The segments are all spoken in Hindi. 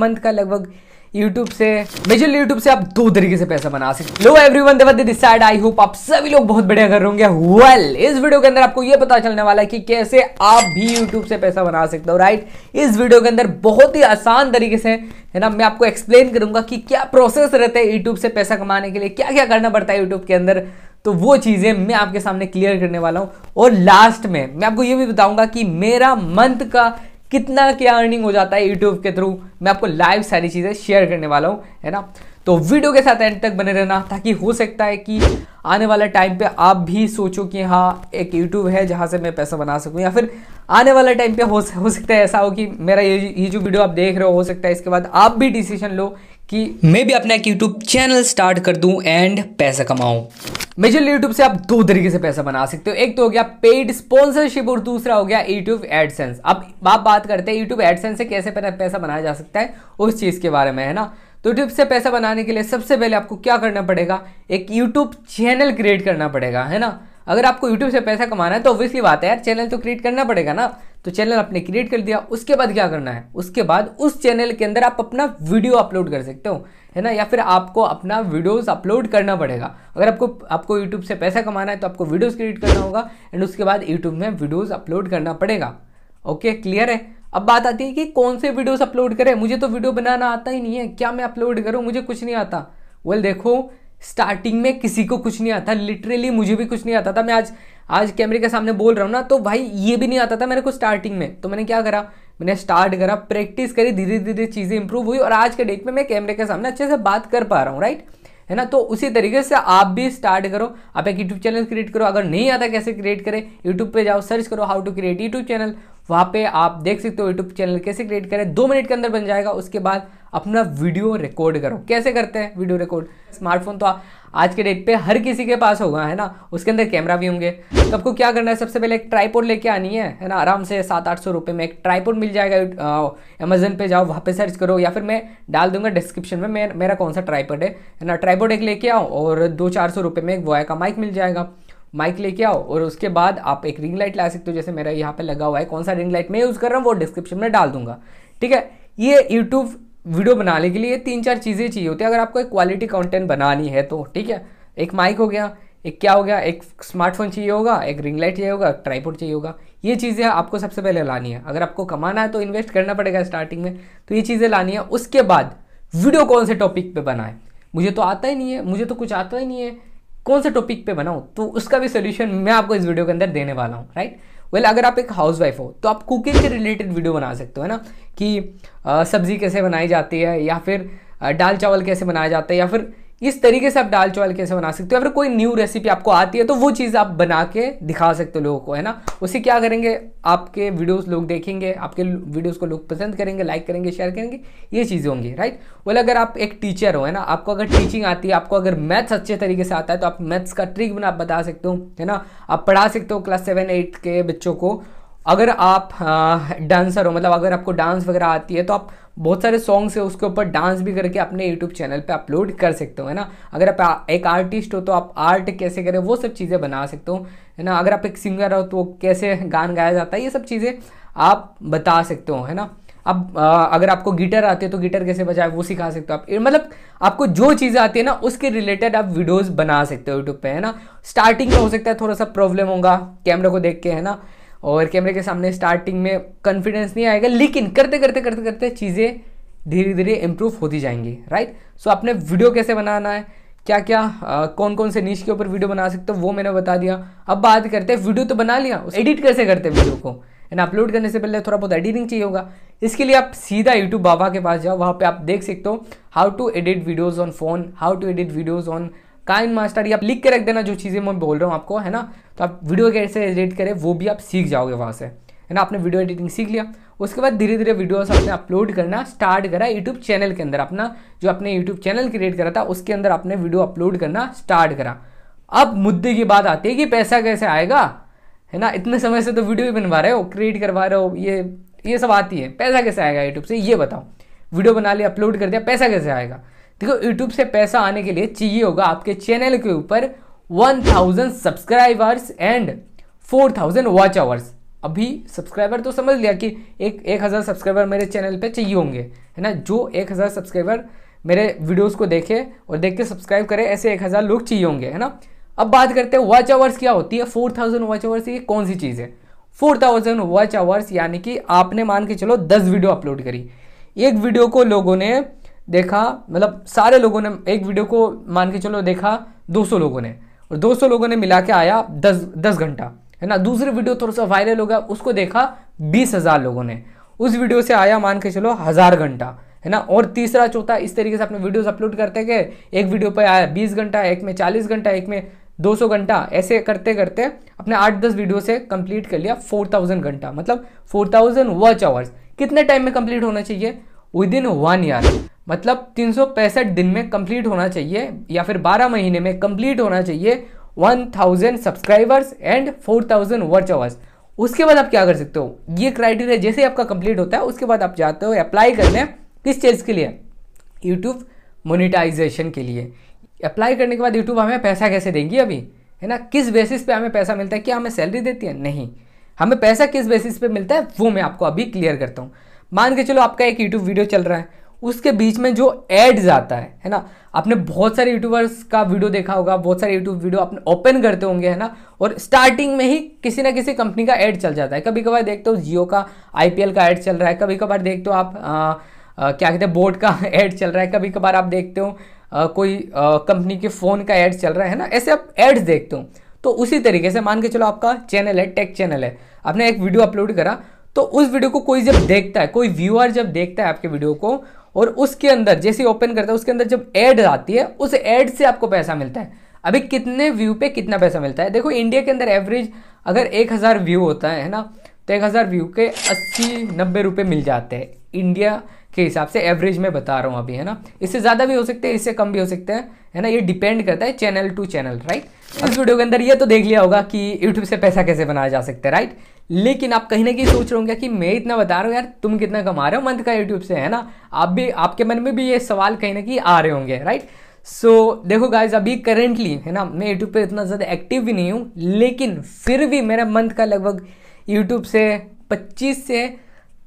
मंथ का लगभग यूट्यूब से मेजरली यूट्यूब से आप दो तरीके से पैसा बना सकते लो everyone decide I hope आप सभी लोग बहुत बढ़िया कर रहे होंगे वेल well, इस वीडियो के अंदर आपको यह पता चलने वाला है कि कैसे आप भी यूट्यूब से पैसा बना सकते हो राइट इस वीडियो के अंदर बहुत ही आसान तरीके से है ना मैं आपको एक्सप्लेन करूंगा कि क्या प्रोसेस रहता है यूट्यूब से पैसा कमाने के लिए क्या क्या करना पड़ता है यूट्यूब के अंदर तो वो चीज़ें मैं आपके सामने क्लियर करने वाला हूँ और लास्ट में मैं आपको ये भी बताऊंगा कि मेरा मंथ का कितना क्या अर्निंग हो जाता है यूट्यूब के थ्रू मैं आपको लाइव सारी चीज़ें शेयर करने वाला हूँ है ना तो वीडियो के साथ एंड तक बने रहना ताकि हो सकता है कि आने वाला टाइम पे आप भी सोचो कि हाँ एक यूट्यूब है जहाँ से मैं पैसा बना सकूँ या फिर आने वाला टाइम पे हो हो सकता है ऐसा हो कि मेरा ये ये जो वीडियो आप देख रहे हो हो सकता है इसके बाद आप भी डिसीजन लो कि मैं भी अपना एक यूट्यूब चैनल स्टार्ट कर दूं एंड पैसा कमाऊं मेजरली यूट्यूब से आप दो तरीके से पैसा बना सकते हो एक तो हो गया पेड स्पॉन्सरशिप और दूसरा हो गया यूट्यूब एडसेंस अब आप बात करते हैं यूट्यूब एडसेंस से कैसे पैसा बनाया जा सकता है उस चीज़ के बारे में है ना तो यूट्यूब से पैसा बनाने के लिए सबसे पहले आपको क्या करना पड़ेगा एक यूट्यूब चैनल क्रिएट करना पड़ेगा है ना अगर आपको यूट्यूब से पैसा कमाना है तो ऑब्वियसली बात है यार चैनल तो क्रिएट करना पड़ेगा ना तो चैनल आपने क्रिएट कर दिया उसके बाद क्या करना है उसके बाद उस चैनल के अंदर आप अपना वीडियो अपलोड कर सकते हो है ना या फिर आपको अपना वीडियोस अपलोड करना पड़ेगा अगर आपको आपको यूट्यूब से पैसा कमाना है तो आपको वीडियोज क्रिएट करना होगा एंड उसके बाद यूट्यूब में वीडियोज अपलोड करना पड़ेगा ओके क्लियर है अब बात आती है कि कौन से वीडियोस अपलोड करें मुझे तो वीडियो बनाना आता ही नहीं है क्या मैं अपलोड करूँ मुझे कुछ नहीं आता वेल देखो स्टार्टिंग में किसी को कुछ नहीं आता लिटरली मुझे भी कुछ नहीं आता था मैं आज आज कैमरे के सामने बोल रहा हूँ ना तो भाई ये भी नहीं आता था मेरे को स्टार्टिंग में तो मैंने क्या करा मैंने स्टार्ट करा प्रैक्टिस करी धीरे धीरे चीज़ें इंप्रूव हुई और आज के डेट में मैं कैमरे के सामने अच्छे से बात कर पा रहा हूँ राइट है ना तो उसी तरीके से आप भी स्टार्ट करो आप एक यूट्यूब चैनल क्रिएट करो अगर नहीं आता कैसे क्रिएट करें यूट्यूब पे जाओ सर्च करो how to create YouTube channel वहाँ पे आप देख सकते हो यूट्यूब चैनल कैसे क्रिएट करें दो मिनट के अंदर बन जाएगा उसके बाद अपना वीडियो रिकॉर्ड करो कैसे करते हैं वीडियो रिकॉर्ड स्मार्टफोन तो आज के डेट पे हर किसी के पास होगा है ना उसके अंदर कैमरा भी होंगे तो आपको क्या करना है सबसे पहले एक ट्राईपोड लेके आनी है है ना आराम से सात आठ सौ रुपये में एक ट्राईपोड मिल जाएगा अमेजन पे जाओ वहाँ पे सर्च करो या फिर मैं डाल दूंगा डिस्क्रिप्शन में मेर, मेरा कौन सा ट्राईपोड है है ना ट्राईपोड एक लेके आओ और दो चार सौ रुपये में एक वोया का माइक मिल जाएगा माइक लेके आओ और उसके बाद आप एक रिंग लाइट ला सकते हो जैसे मेरा यहाँ पे लगा हुआ है कौन सा रिंग लाइट मैं यूज़ कर रहा हूँ वो डिस्क्रिप्शन में डाल दूंगा ठीक है ये यूट्यूब वीडियो बनाने के लिए तीन चार चीज़ें चाहिए होती है अगर आपको एक क्वालिटी कंटेंट बनानी है तो ठीक है एक माइक हो गया एक क्या हो गया एक स्मार्टफोन चाहिए होगा एक रिंग लाइट चाहिए होगा ट्राईपोर्ट चाहिए होगा ये चीज़ें आपको सबसे पहले लानी है अगर आपको कमाना है तो इन्वेस्ट करना पड़ेगा स्टार्टिंग में तो ये चीज़ें लानी है उसके बाद वीडियो कौन से टॉपिक पे बनाए मुझे तो आता ही नहीं है मुझे तो कुछ आता ही नहीं है कौन से टॉपिक पे बनाऊँ तो उसका भी सोल्यूशन मैं आपको इस वीडियो के अंदर देने वाला हूँ राइट वेल well, अगर आप एक हाउस वाइफ हो तो आप कुकिंग के रिलेटेड वीडियो बना सकते हो है ना कि सब्ज़ी कैसे बनाई जाती है या फिर दाल चावल कैसे बनाया जाता है या फिर इस तरीके से आप दाल चावल कैसे बना सकते हो अगर कोई न्यू रेसिपी आपको आती है तो वो चीज़ आप बना के दिखा सकते हो लोगों को है ना उसे क्या करेंगे आपके वीडियोस लोग देखेंगे आपके वीडियोस को लोग पसंद करेंगे लाइक करेंगे शेयर करेंगे ये चीज़ें होंगी राइट वाले अगर आप एक टीचर हो है ना आपको अगर टीचिंग आती है आपको अगर मैथ्स अच्छे तरीके से आता है तो आप मैथ्स का ट्रिक बना आप बता सकते हो है ना आप पढ़ा सकते हो क्लास सेवन एट के बच्चों को अगर आप डांसर हाँ, हो मतलब अगर आपको डांस वगैरह आती है तो आप बहुत सारे सॉन्ग्स है उसके ऊपर डांस भी करके अपने यूट्यूब चैनल पर अपलोड कर सकते हो है ना अगर आप एक आर्टिस्ट हो तो आप आर्ट कैसे करें वो सब चीज़ें बना सकते हो है ना अगर आप एक सिंगर हो तो कैसे गान गाया जाता है ये सब चीज़ें आप बता सकते हो है ना अब आ, अगर आपको गिटार आते हैं तो गिटार कैसे बजाए वो सिखा सकते हो आप मतलब आपको जो चीज़ें आती है ना उसके रिलेटेड आप वीडियोस बना सकते हो यूट्यूब पे है ना स्टार्टिंग में हो सकता है थोड़ा सा प्रॉब्लम होगा कैमरे को देख के है ना और कैमरे के सामने स्टार्टिंग में कॉन्फिडेंस नहीं आएगा लेकिन करते करते करते करते चीज़ें धीरे धीरे इम्प्रूव होती जाएंगी राइट सो आपने वीडियो कैसे बनाना है क्या क्या आ, कौन कौन से नीच के ऊपर वीडियो बना सकते हो वो मैंने बता दिया अब बात करते हैं वीडियो तो बना लिया एडिट कैसे करते हैं वीडियो को एंड अपलोड करने से पहले थोड़ा बहुत एडिटिंग चाहिए होगा इसके लिए आप सीधा यूट्यूब बाबा के पास जाओ वहाँ पे आप देख सकते हो how to edit videos on phone how to edit videos on KineMaster ये आप लिख के रख देना जो चीज़ें मैं बोल रहा हूँ आपको है ना तो आप वीडियो कैसे एडिट करें वो भी आप सीख जाओगे वहाँ से है ना आपने वीडियो एडिटिंग सीख लिया उसके बाद धीरे धीरे वीडियोस आपने अपलोड करना स्टार्ट करा यूट्यूब चैनल के अंदर अपना जो आपने यूट्यूब चैनल क्रिएट करा था उसके अंदर आपने वीडियो अपलोड करना स्टार्ट करा अब मुद्दे की बात आती है कि पैसा कैसे आएगा है ना इतने समय से तो वीडियो भी बनवा रहे हो क्रिएट करवा रहे हो ये ये सब आती है पैसा कैसे आएगा यूट्यूब से ये बताओ वीडियो बना लिया अपलोड कर दिया पैसा कैसे आएगा देखो यूट्यूब से पैसा आने के लिए चाहिए होगा आपके चैनल के ऊपर 1000 सब्सक्राइबर्स एंड 4000 वॉच आवर्स अभी सब्सक्राइबर तो समझ लिया कि एक एक हज़ार सब्सक्राइबर मेरे चैनल पे चाहिए होंगे है ना जो एक हज़ार सब्सक्राइबर मेरे वीडियोस को देखे और देख के सब्सक्राइब करें ऐसे एक हज़ार लोग चाहिए होंगे है ना अब बात करते हैं वॉच आवर्स क्या होती है फोर थाउजेंड वॉच आवर्स ये कौन सी चीज़ है फोर थाउजेंड वॉच आवर्स यानी कि आपने मान के चलो दस वीडियो अपलोड करी एक वीडियो को लोगों ने देखा मतलब सारे लोगों ने एक वीडियो को मान के चलो देखा 200 लोगों ने और 200 लोगों ने मिला के आया 10 10 घंटा है ना दूसरी वीडियो थोड़ा सा वायरल हो गया उसको देखा बीस हज़ार लोगों ने उस वीडियो से आया मान के चलो हज़ार घंटा है ना और तीसरा चौथा इस तरीके से अपने वीडियोस अपलोड करते गए एक वीडियो पर आया बीस घंटा एक में चालीस घंटा एक में दो सौ घंटा ऐसे करते करते अपने आठ दस वीडियो से कंप्लीट कर लिया थाउजेंड घंटा मतलब फोर थाउजेंड वॉच आवर्स कितने टाइम में कंप्लीट होना चाहिए विद इन वन ईयर मतलब तीन दिन में कंप्लीट होना चाहिए या फिर 12 महीने में कंप्लीट होना चाहिए 1000 सब्सक्राइबर्स एंड 4000 वर्च अवर्स उसके बाद आप क्या कर सकते हो ये क्राइटेरिया जैसे ही आपका कंप्लीट होता है उसके बाद आप जाते हो अप्लाई कर हैं किस चीज़ के लिए यूट्यूब मोनिटाइजेशन के लिए अप्लाई करने के बाद यूट्यूब हमें पैसा कैसे देंगी अभी है ना किस बेसिस पे हमें पैसा मिलता है क्या हमें सैलरी देती है नहीं हमें पैसा किस बेसिस पे मिलता है वो मैं आपको अभी क्लियर करता हूँ मान के चलो आपका एक यूट्यूब वीडियो चल रहा है उसके बीच में जो एड्स आता है है ना आपने बहुत सारे यूट्यूबर्स का वीडियो देखा होगा बहुत सारे यूट्यूब वीडियो आपने ओपन करते होंगे है ना और स्टार्टिंग में ही किसी ना किसी कंपनी का एड चल जाता है कभी कभार देखते हो जियो का आई का एड चल रहा है कभी कभार देखते हो आप आ, आ, क्या कहते हैं बोर्ड का एड चल रहा है कभी कभार आप देखते हो कोई कंपनी के फ़ोन का एड चल रहा है ना ऐसे आप एड्स देखते हो तो उसी तरीके से मान के चलो आपका चैनल है टेक चैनल है आपने एक वीडियो अपलोड करा तो उस वीडियो को कोई जब देखता है कोई व्यूअर जब देखता है आपके वीडियो को और उसके अंदर जैसे ओपन करता है उसके अंदर जब एड आती है उस एड से आपको पैसा मिलता है अभी कितने व्यू पे कितना पैसा मिलता है देखो इंडिया के अंदर एवरेज अगर एक हज़ार व्यू होता है ना तो एक हज़ार व्यू के अस्सी नब्बे रुपये मिल जाते हैं इंडिया के हिसाब से एवरेज में बता रहा हूँ अभी है ना इससे ज़्यादा भी हो सकते हैं इससे कम भी हो सकते हैं है ना ये डिपेंड करता है चैनल टू चैनल राइट इस वीडियो के अंदर ये तो देख लिया होगा कि यूट्यूब से पैसा कैसे बनाया जा सकता है राइट लेकिन आप कहीं ना कहीं सोच रहे होंगे कि मैं इतना बता रहा हूँ यार तुम कितना कमा रहे हो मंथ का यूट्यूब से है ना आप भी आपके मन में भी ये सवाल कहीं ना कहीं आ रहे होंगे राइट सो so, देखो गाइज अभी करेंटली है ना मैं यूट्यूब पे इतना ज़्यादा एक्टिव भी नहीं हूँ लेकिन फिर भी मेरा मंथ का लगभग यूट्यूब से पच्चीस से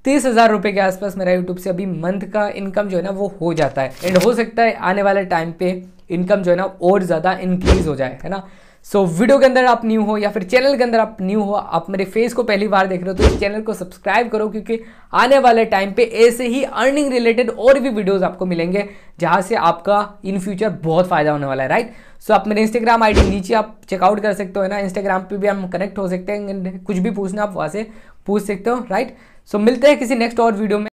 तीस हज़ार रुपये के आसपास मेरा यूट्यूब से अभी मंथ का इनकम जो है ना वो हो जाता है एंड हो सकता है आने वाले टाइम पे इनकम जो है ना और ज़्यादा इंक्रीज़ हो जाए है ना सो so, वीडियो के अंदर आप न्यू हो या फिर चैनल के अंदर आप न्यू हो आप मेरे फेस को पहली बार देख रहे हो तो इस चैनल को सब्सक्राइब करो क्योंकि आने वाले टाइम पे ऐसे ही अर्निंग रिलेटेड और भी वीडियोस आपको मिलेंगे जहां से आपका इन फ्यूचर बहुत फायदा होने वाला है राइट सो so, आप मेरे इंस्टाग्राम आईडी नीचे आप चेकआउट कर सकते हो ना इंस्टाग्राम पर भी हम कनेक्ट हो सकते हैं कुछ भी पूछना आप वहाँ से पूछ सकते हो राइट सो मिलते हैं किसी नेक्स्ट और वीडियो में